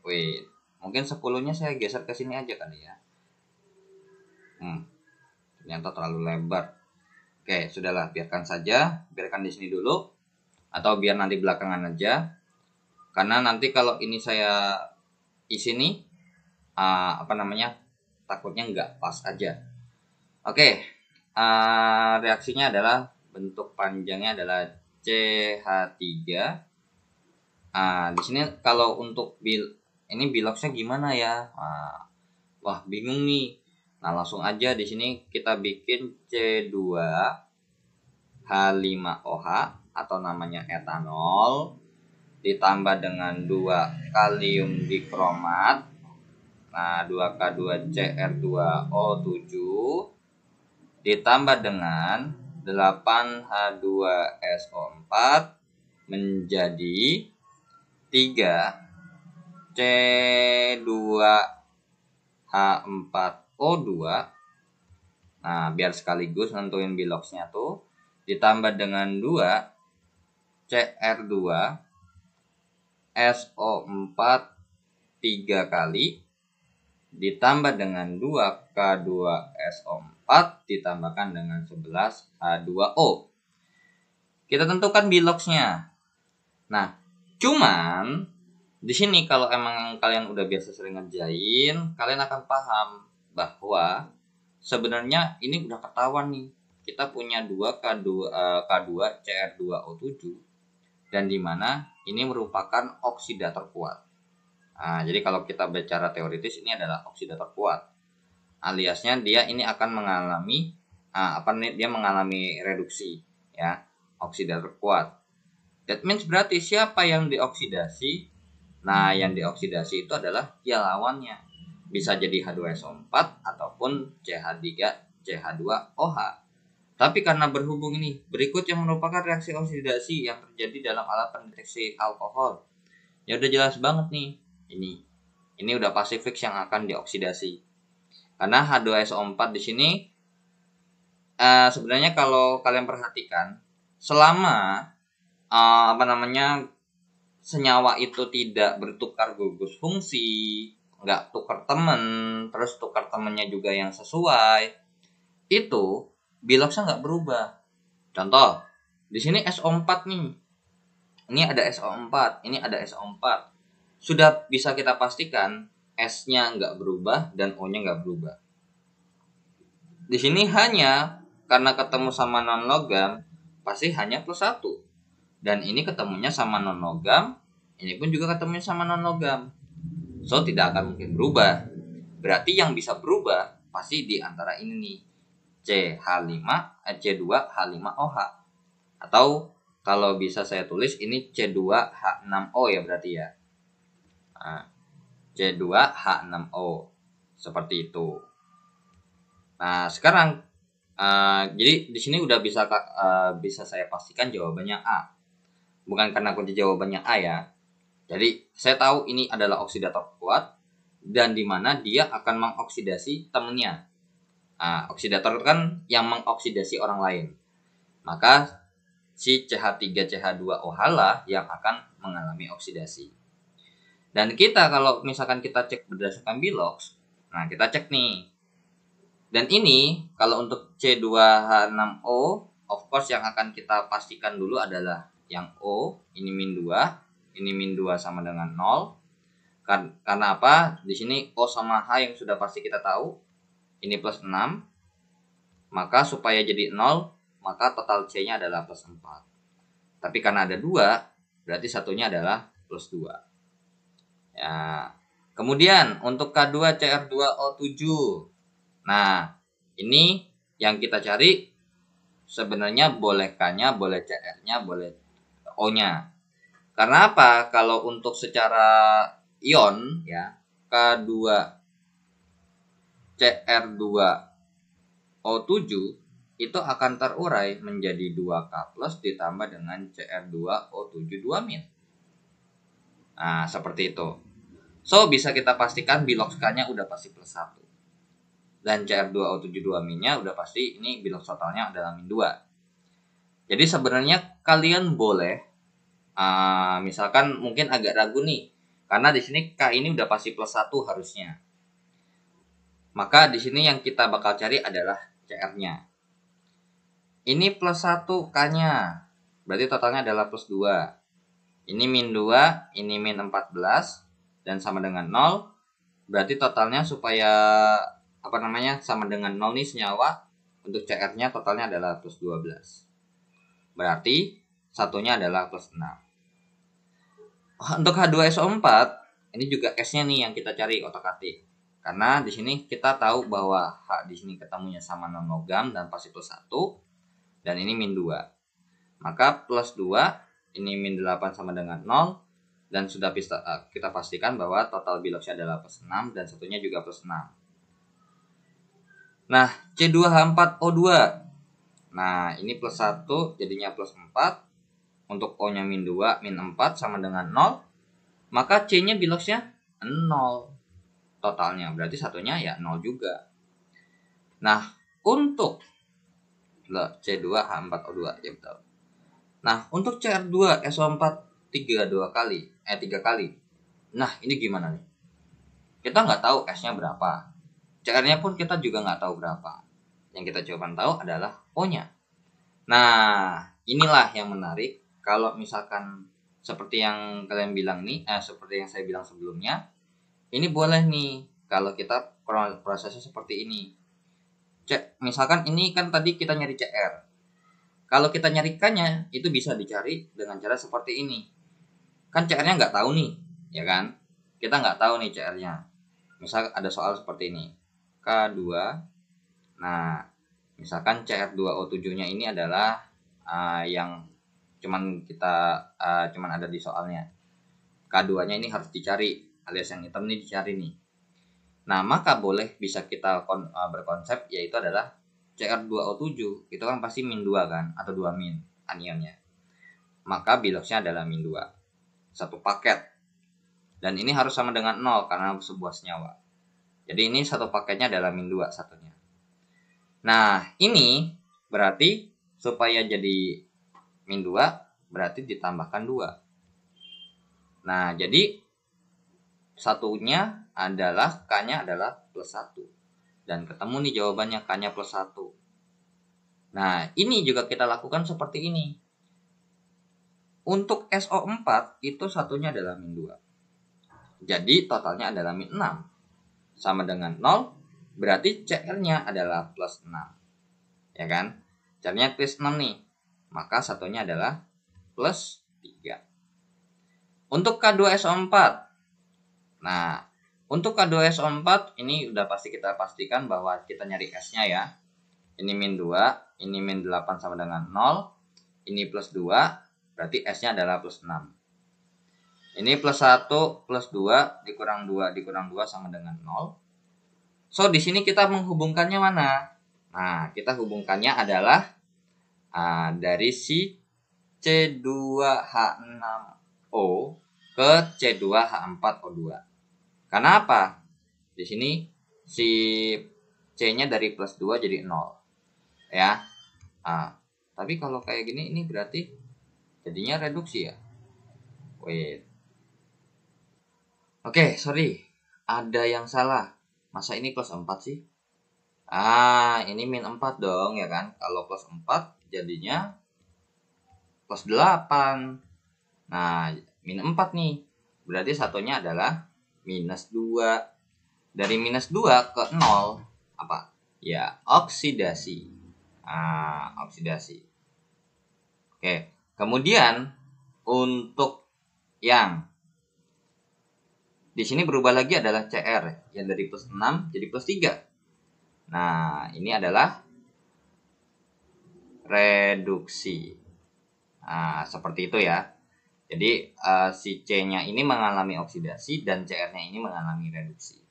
wait. Mungkin 10-nya saya geser ke sini aja kali ya. Hmm. Ternyata terlalu lebar. Oke, sudahlah, biarkan saja, biarkan di sini dulu atau biar nanti belakangan aja. Karena nanti kalau ini saya isi nih uh, apa namanya? takutnya nggak pas aja. Oke, uh, reaksinya adalah bentuk panjangnya adalah CH3. Nah, di sini kalau untuk bil ini biloxnya gimana ya? Nah, wah bingung nih. Nah, langsung aja di sini kita bikin C2H5OH atau namanya etanol ditambah dengan 2 kalium dikromat. Nah, 2K2CR2O7 ditambah dengan 8H2SO4 menjadi 3 C2H4 O2 nah biar sekaligus nentuin biloxnya tuh ditambah dengan 2 CR2 SO4 3 kali ditambah dengan 2 K2SO4 ditambahkan dengan 11 H2O kita tentukan biloxnya nah cuman di sini kalau emang kalian udah biasa sering ngerjain kalian akan paham bahwa sebenarnya ini udah ketahuan nih kita punya dua K2 K2 CR2O7 dan di mana ini merupakan oksidator kuat. Nah, jadi kalau kita bicara teoritis ini adalah oksidator kuat. Aliasnya dia ini akan mengalami uh, apa nih dia mengalami reduksi ya, oksidator kuat. That means berarti siapa yang dioksidasi? Nah, yang dioksidasi itu adalah dia lawannya bisa jadi H2SO4 ataupun CH3 CH2OH. Tapi karena berhubung ini, berikut yang merupakan reaksi oksidasi yang terjadi dalam alat pendeteksi alkohol. Ya udah jelas banget nih, ini. Ini udah pasti fix yang akan dioksidasi. Karena H2SO4 di sini uh, sebenarnya kalau kalian perhatikan, selama uh, apa namanya senyawa itu tidak bertukar gugus fungsi nggak tukar temen terus tukar temennya juga yang sesuai itu biloksnya nggak berubah contoh di sini SO4 nih ini ada SO4 ini ada SO4 sudah bisa kita pastikan S-nya nggak berubah dan O-nya nggak berubah di sini hanya karena ketemu sama non logam pasti hanya plus satu dan ini ketemunya sama non logam ini pun juga ketemunya sama non logam so tidak akan mungkin berubah berarti yang bisa berubah pasti di antara ini nih CH5 eh, C2H5OH atau kalau bisa saya tulis ini C2H6O ya berarti ya nah, C2H6O seperti itu nah sekarang uh, jadi di sini udah bisa uh, bisa saya pastikan jawabannya A bukan karena kunci jawabannya A ya jadi saya tahu ini adalah oksidator kuat dan di mana dia akan mengoksidasi temennya. Nah, oksidator kan yang mengoksidasi orang lain. Maka si CH3CH2OH lah yang akan mengalami oksidasi. Dan kita kalau misalkan kita cek berdasarkan bilox, nah kita cek nih. Dan ini kalau untuk C2H6O, of course yang akan kita pastikan dulu adalah yang O, ini min 2, ini min 2 sama dengan 0. Kan, Karena apa? Di sini cos sama H yang sudah pasti kita tahu. Ini plus 6. Maka supaya jadi 0, maka total C-nya adalah plus 4. Tapi karena ada 2, berarti satunya adalah plus 2. Ya. Kemudian untuk K2 CR2O7. Nah, ini yang kita cari sebenarnya boleh K-nya, boleh CR-nya, boleh O-nya. Karena apa? Kalau untuk secara ion ya K2 CR2O7 itu akan terurai menjadi 2K plus ditambah dengan CR2O7 2 min. Nah, seperti itu. So, bisa kita pastikan bilok nya udah pasti plus 1. Dan CR2O7 2 minnya udah pasti ini bilok totalnya adalah min 2. Jadi sebenarnya kalian boleh uh, misalkan mungkin agak ragu nih karena di sini k ini udah pasti plus satu harusnya maka di sini yang kita bakal cari adalah cr-nya ini plus satu k-nya berarti totalnya adalah plus 2 ini min 2 ini min 14 dan sama dengan 0 berarti totalnya supaya apa namanya sama dengan 0 nih senyawa untuk CR-nya totalnya adalah plus 12 berarti satunya adalah plus 6 Oh, untuk H2SO4 ini juga S-nya nih yang kita cari otak-atik. Karena di sini kita tahu bahwa H di sini ketemunya sama non dan pasti plus 1 dan ini min 2. Maka plus 2 ini min 8 sama dengan 0 dan sudah eh, kita pastikan bahwa total biloksnya adalah plus 6 dan satunya juga plus 6. Nah, C2H4O2. Nah, ini plus 1 jadinya plus 4 untuk O-nya min 2, min 4 sama dengan 0. Maka C-nya binosnya 0 totalnya. Berarti satunya ya 0 juga. Nah, untuk C2 H4O2 ya betul. Nah, untuk CR2 SO4 3 2 kali, eh 3 kali. Nah, ini gimana nih? Kita nggak tahu S-nya berapa. CR-nya pun kita juga nggak tahu berapa. Yang kita coba tahu adalah O-nya. Nah, inilah yang menarik kalau misalkan seperti yang kalian bilang nih, eh, seperti yang saya bilang sebelumnya, ini boleh nih kalau kita prosesnya seperti ini. Cek, misalkan ini kan tadi kita nyari CR. Kalau kita nyarikannya itu bisa dicari dengan cara seperti ini. Kan CR-nya nggak tahu nih, ya kan? Kita nggak tahu nih CR-nya. Misal ada soal seperti ini. K2. Nah, misalkan CR2O7-nya ini adalah uh, yang cuman kita uh, cuman ada di soalnya K2 nya ini harus dicari alias yang hitam ini dicari nih nah maka boleh bisa kita kon, uh, berkonsep yaitu adalah CR2O7 itu kan pasti min 2 kan atau 2 min anionnya maka biloxnya adalah min 2 satu paket dan ini harus sama dengan 0 karena sebuah senyawa jadi ini satu paketnya adalah min 2 satunya nah ini berarti supaya jadi min 2 berarti ditambahkan 2. Nah, jadi satunya adalah K-nya adalah plus 1. Dan ketemu nih jawabannya K-nya plus 1. Nah, ini juga kita lakukan seperti ini. Untuk SO4 itu satunya adalah min 2. Jadi totalnya adalah min 6. Sama dengan 0, berarti cl nya adalah plus 6. Ya kan? Caranya plus 6 nih. Maka satunya adalah plus 3. Untuk K2SO4. Nah, untuk K2SO4 ini udah pasti kita pastikan bahwa kita nyari S-nya ya. Ini min 2, ini min 8 sama dengan 0, ini plus 2, berarti S-nya adalah plus 6. Ini plus 1 plus 2 dikurang 2 dikurang 2 sama dengan 0. So, di sini kita menghubungkannya mana? Nah, kita hubungkannya adalah Nah, dari si C2H6O ke C2H4O2. Kenapa? Di sini si C-nya dari plus 2 jadi 0. Ya. Nah, tapi kalau kayak gini ini berarti jadinya reduksi ya. Wait. Oke, okay, sorry. Ada yang salah. Masa ini plus 4 sih? Ah, ini min 4 dong ya kan. Kalau plus 4 jadinya plus 8. Nah, min 4 nih. Berarti satunya adalah minus 2. Dari minus 2 ke 0 apa? Ya, oksidasi. Ah, oksidasi. Oke, kemudian untuk yang di sini berubah lagi adalah CR yang dari plus 6 jadi plus 3 Nah, ini adalah reduksi. Nah, seperti itu ya. Jadi uh, si C-nya ini mengalami oksidasi dan CR-nya ini mengalami reduksi.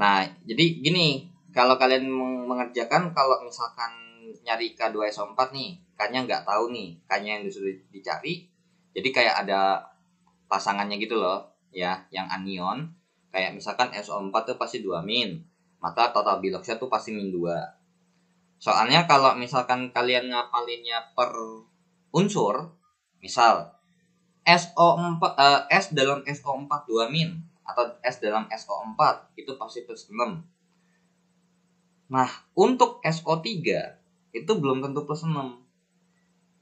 Nah, jadi gini, kalau kalian mengerjakan kalau misalkan nyari K2SO4 nih, K-nya nggak tahu nih, K-nya yang disuruh dicari. Jadi kayak ada pasangannya gitu loh, ya, yang anion. Kayak misalkan SO4 tuh pasti 2 min, maka total biloksnya tuh pasti min 2 soalnya kalau misalkan kalian ngapalinnya per unsur misal SO4 eh, S dalam SO4 2 min atau S dalam SO4 itu pasti plus 6 nah untuk SO3 itu belum tentu plus 6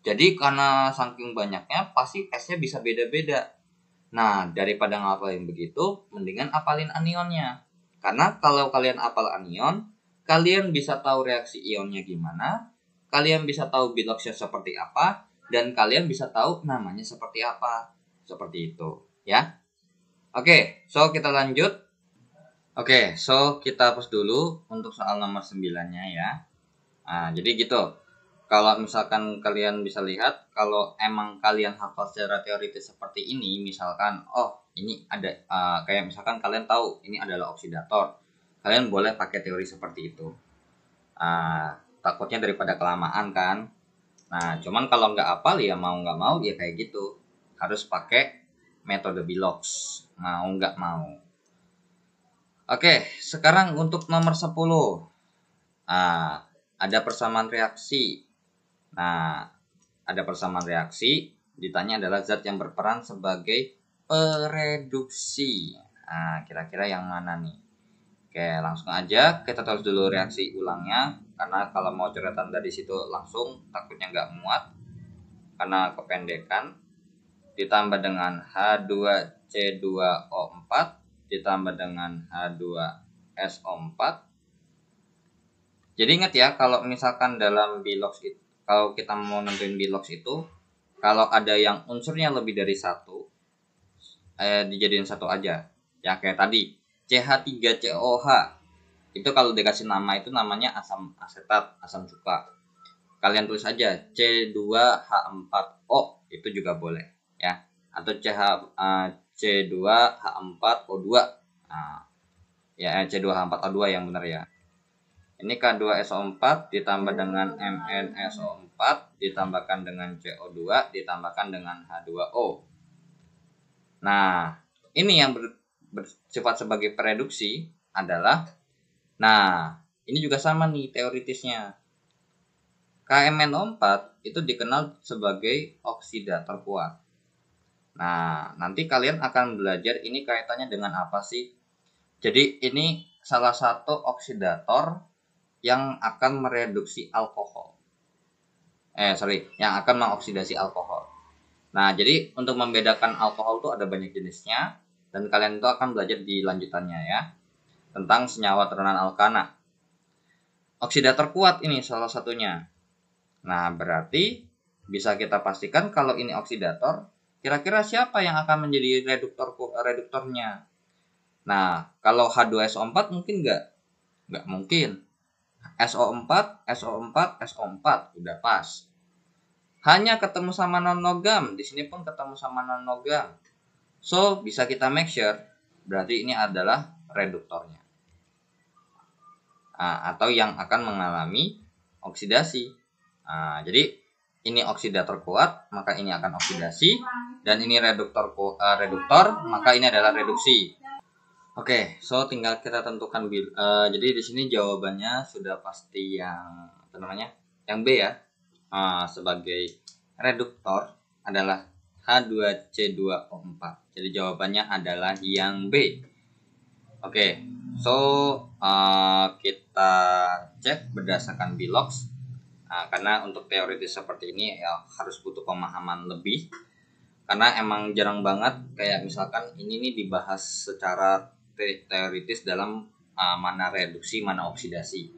jadi karena saking banyaknya pasti S-nya bisa beda-beda. Nah, daripada ngapalin begitu, mendingan apalin anionnya. Karena kalau kalian apal anion, kalian bisa tahu reaksi ionnya gimana, kalian bisa tahu biloxnya seperti apa, dan kalian bisa tahu namanya seperti apa. Seperti itu, ya. Oke, okay, so kita lanjut. Oke, okay, so kita hapus dulu untuk soal nomor 9 ya. Nah, jadi gitu. Kalau misalkan kalian bisa lihat, kalau emang kalian hafal secara teoritis seperti ini, misalkan, oh ini ada uh, kayak misalkan kalian tahu ini adalah oksidator kalian boleh pakai teori seperti itu uh, takutnya daripada kelamaan kan nah cuman kalau nggak apal ya mau nggak mau ya kayak gitu harus pakai metode Bilox mau nggak mau oke sekarang untuk nomor 10 nah, ada persamaan reaksi nah ada persamaan reaksi ditanya adalah zat yang berperan sebagai pereduksi. Nah, kira-kira yang mana nih? Oke, langsung aja kita terus dulu reaksi ulangnya karena kalau mau coretan dari situ langsung takutnya nggak muat karena kependekan ditambah dengan H2C2O4 ditambah dengan H2SO4 jadi ingat ya kalau misalkan dalam bilox itu kalau kita mau nentuin bilox itu kalau ada yang unsurnya lebih dari satu eh, dijadiin satu aja ya kayak tadi CH3COH itu kalau dikasih nama itu namanya asam asetat asam cuka kalian tulis aja C2H4O itu juga boleh ya atau CH eh, C2H4O2 nah, ya eh, C2H4O2 yang benar ya ini K2SO4 ditambah dengan MnSO4 ditambahkan dengan CO2 ditambahkan dengan H2O Nah, ini yang ber, bersifat sebagai preduksi adalah nah, ini juga sama nih teoritisnya. KMNO4 itu dikenal sebagai oksidator kuat. Nah, nanti kalian akan belajar ini kaitannya dengan apa sih. Jadi, ini salah satu oksidator yang akan mereduksi alkohol. Eh, sorry, yang akan mengoksidasi alkohol. Nah, jadi untuk membedakan alkohol itu ada banyak jenisnya dan kalian itu akan belajar di lanjutannya ya tentang senyawa turunan alkana. Oksidator kuat ini salah satunya. Nah, berarti bisa kita pastikan kalau ini oksidator, kira-kira siapa yang akan menjadi reduktor reduktornya? Nah, kalau H2SO4 mungkin nggak? Nggak mungkin. SO4, SO4, SO4 udah pas hanya ketemu sama non di sini pun ketemu sama non so bisa kita make sure berarti ini adalah reduktornya nah, atau yang akan mengalami oksidasi nah, jadi ini oksidator kuat maka ini akan oksidasi dan ini reduktor uh, reduktor maka ini adalah reduksi oke okay, so tinggal kita tentukan uh, jadi di sini jawabannya sudah pasti yang apa namanya yang B ya Ah, sebagai reduktor adalah H2C2O4. Jadi jawabannya adalah yang B. Oke, okay, so uh, kita cek berdasarkan bilogs. Uh, ah, karena untuk teoritis seperti ini ya harus butuh pemahaman lebih. Karena emang jarang banget kayak misalkan ini nih dibahas secara te teoritis dalam uh, mana reduksi, mana oksidasi.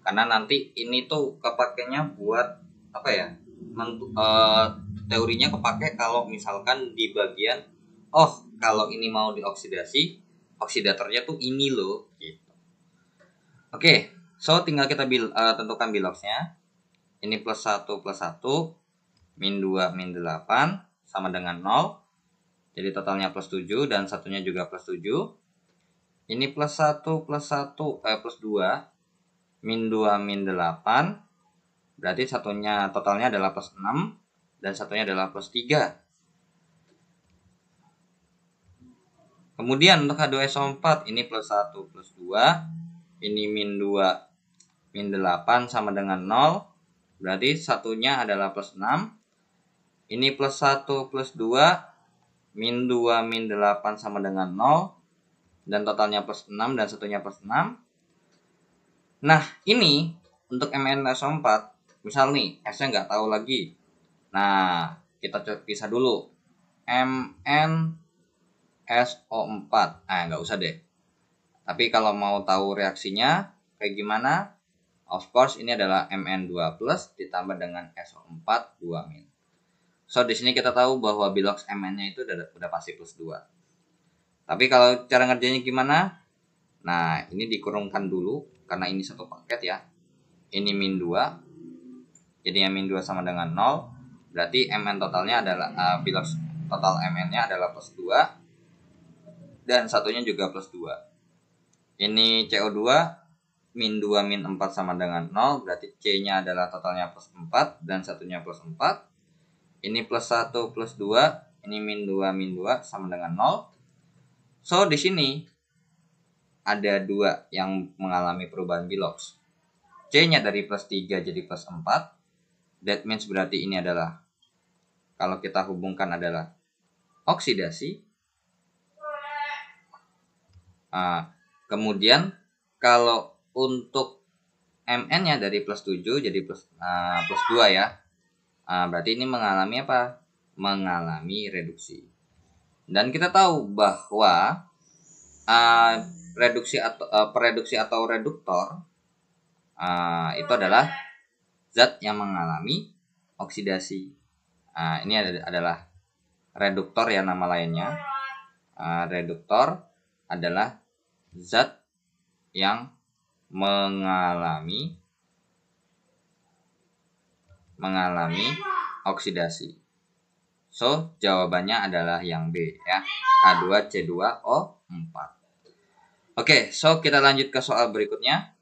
Karena nanti ini tuh kepakainya buat apa ya mentu, uh, teorinya kepake kalau misalkan di bagian oh kalau ini mau dioksidasi oksidatornya tuh ini loh gitu oke okay, so tinggal kita bil, uh, tentukan biloxnya ini plus 1 plus 1 min 2 min 8 sama dengan 0 jadi totalnya plus 7 dan satunya juga plus 7 ini plus 1 plus 1 eh, plus 2 min 2 min 8 Berarti satunya totalnya adalah plus 6 dan satunya adalah plus 3. Kemudian untuk H2SO4 ini plus 1 plus 2, ini min 2, min 8 sama dengan 0. Berarti satunya adalah plus 6. Ini plus 1 plus 2, min 2 min 8 sama dengan 0. Dan totalnya plus 6 dan satunya plus 6. Nah, ini untuk MNSO4 misal nih S-nya nggak tahu lagi nah kita pisah dulu MN SO4 Ah, nggak usah deh tapi kalau mau tahu reaksinya kayak gimana of course ini adalah MN2 ditambah dengan SO4 2 min so di sini kita tahu bahwa bilox MN-nya itu udah, udah pasti plus 2 tapi kalau cara ngerjainnya gimana nah ini dikurungkan dulu karena ini satu paket ya ini min 2 jadi min 2 sama dengan 0. Berarti mn totalnya adalah uh, eh, bilang total mn-nya adalah plus 2 dan satunya juga plus 2. Ini CO2 min 2 min 4 sama dengan 0 berarti C-nya adalah totalnya plus 4 dan satunya plus 4 ini plus 1 plus 2 ini min 2 min 2 sama dengan 0 so di sini ada dua yang mengalami perubahan bilox C-nya dari plus 3 jadi plus 4 That means berarti ini adalah kalau kita hubungkan adalah oksidasi. Nah, kemudian kalau untuk MN-nya dari plus 7 jadi plus, uh, plus 2 ya. Uh, berarti ini mengalami apa? Mengalami reduksi. Dan kita tahu bahwa uh, reduksi atau uh, pereduksi atau reduktor uh, itu adalah zat yang mengalami oksidasi. Uh, ini adalah reduktor ya nama lainnya. Uh, reduktor adalah zat yang mengalami mengalami oksidasi. So, jawabannya adalah yang B ya. h 2 c 2 o 4 Oke, so kita lanjut ke soal berikutnya.